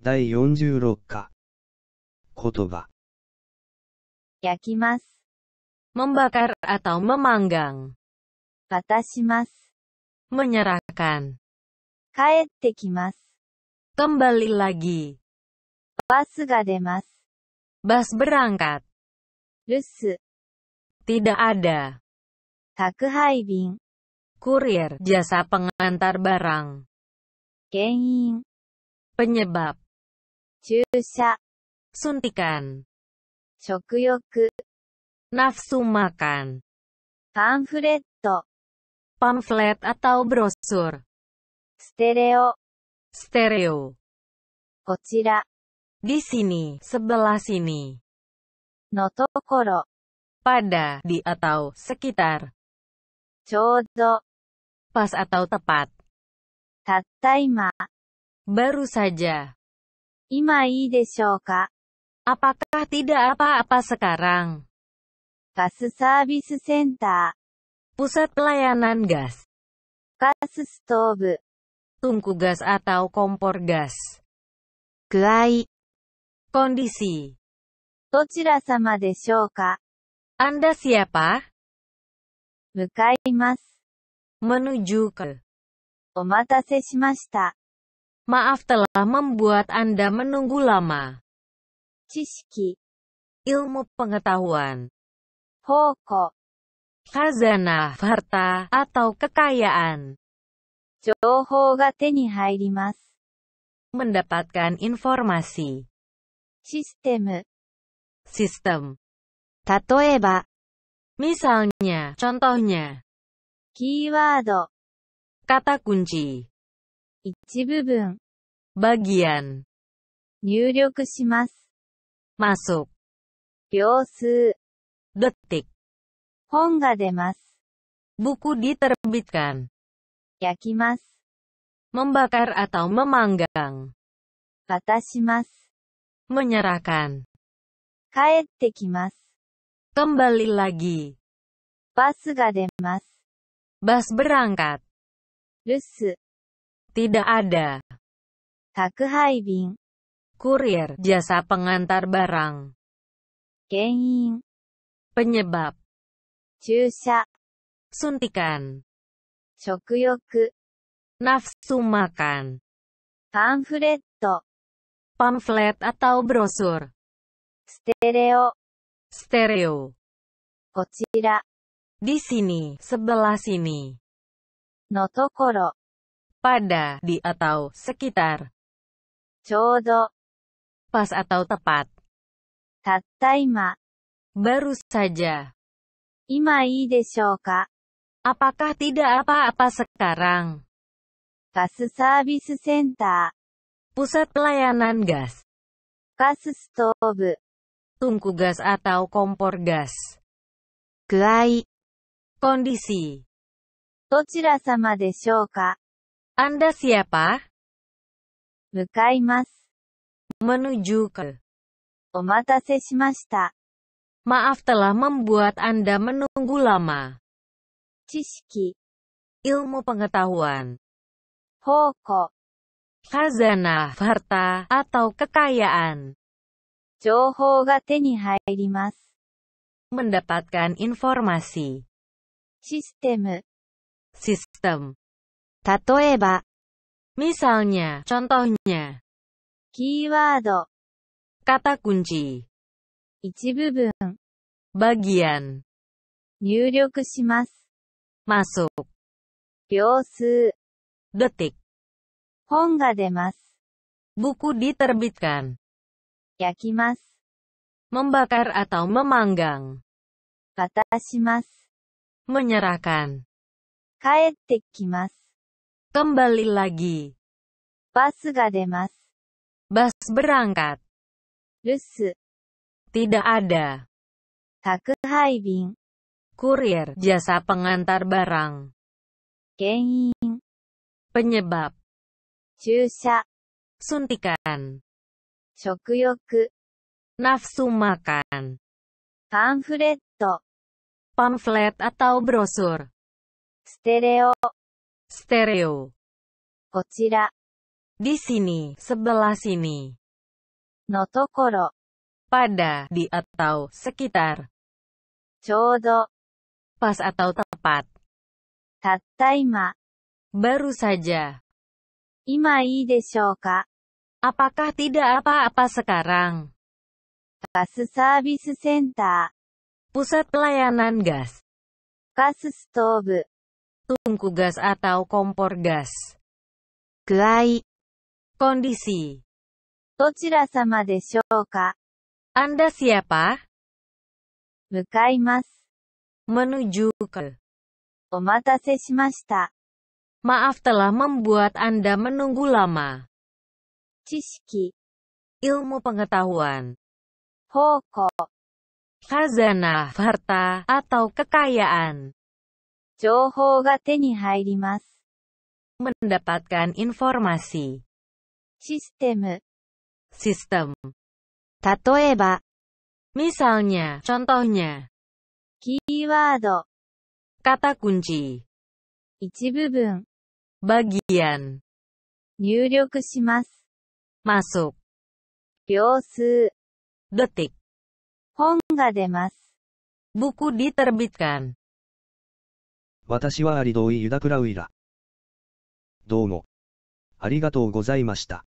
第46課。言葉。yakimas. Membakar atau memanggang. Watashimas. Menyerahkan. Kaette Kembali lagi. Bas ga demasu. Bas berangkat. Tidak ada. Takuhai bin. Kurir jasa pengantar barang. Genin. Penyebab. 注射、suntikan, nafsu makan, pamflet, pamflet atau brosur, stereo, stereo, ステレオ、stereo, di sini, sebelah sini, pada, di atau sekitar, pas atau tepat, baru saja. Imai deshou ka? Apakah tidak apa-apa sekarang? Gas Service Center. Pusat pelayanan gas. Gas stove. Tungku gas atau kompor gas. Kuai. Kondisi. Tochira sama deshou ka? Anda siapa? Mukaimasu. Menuju ke. Omatase shimashita. Maaf telah membuat Anda menunggu lama. Ciski, Ilmu pengetahuan. Hoko. Khazanah, harta, atau kekayaan. Johou ga te ni hairimasu. Mendapatkan informasi. Sistem. Sistem. Tatoeba. Misalnya, contohnya. Keyword. Kata kunci. 一部分 bagian masuk, 秒数 detik 本が出ます。buku diterbitkan membakar atau memanggang 渡します。menyerahkan kembali lagi bus berangkat 留守 tidak ada. Takuhaibin. Kurir, jasa pengantar barang. Genin. Penyebab. Jusha. Suntikan. Chokuyoku. Nafsu makan. Pamflet. Pamflet atau brosur. Stereo. Stereo. Kocira. Di sini, sebelah sini. Notokoro pada, di, atau, sekitar. Chodo. Pas atau tepat. ima. Baru saja. Ima ii deshou ka? Apakah tidak apa-apa sekarang? Gas Service Center. Pusat pelayanan gas. Gas stove. Tungku gas atau kompor gas. Kuai. Kondisi. どちら様でしょうか anda siapa? Mukaimas. Menuju ke. Omatase shimashita. Maaf telah membuat Anda menunggu lama. Chishiki. Ilmu pengetahuan. Hoko. Khazanah, harta, atau kekayaan. Johou ga teni hairimasu. Mendapatkan informasi. Sistem. Sistem. Tatoeba. Misalnya, contohnya. Keyword. Kata kunci. Ichibubun. Bagian. masuk. ga demasu. buku diterbitkan. membakar atau memanggang. menyerahkan. 帰ってきます。Kembali lagi. Bus ga mas. Bas berangkat. Rus. Tidak ada. Takuhai bin. Kurir jasa pengantar barang. Genin. Penyebab. Jusha. Suntikan. Shokyoku. Nafsu makan. Pamflet. Pamflet atau brosur. Stereo stereo. Kocira. Di sini, sebelah sini. No tokoro. Pada, di atau sekitar. Chodo. Pas atau tepat. Tattaima. Baru saja. Ima ii deshou ka? Apakah tidak apa-apa sekarang? Gas Service Center. Pusat pelayanan gas. Gas stove tungku gas atau kompor gas. Kuai. kondisi. どちら様でしょうか Anda siapa? Menuju ke. Omatase Maaf telah membuat Anda menunggu lama. ilmu pengetahuan, Hoko Khazanah, harta, atau kekayaan. 情報が手に入ります。mendapatkan informasi システム sistem 例えば misalnya contohnya キーワード kata kunci 一部分 bagian 入力します masuk 秒数 detik 本が出ます buku diterbitkan 私はアリ同意ユダクラウイラ。どうも。ありがとうございました。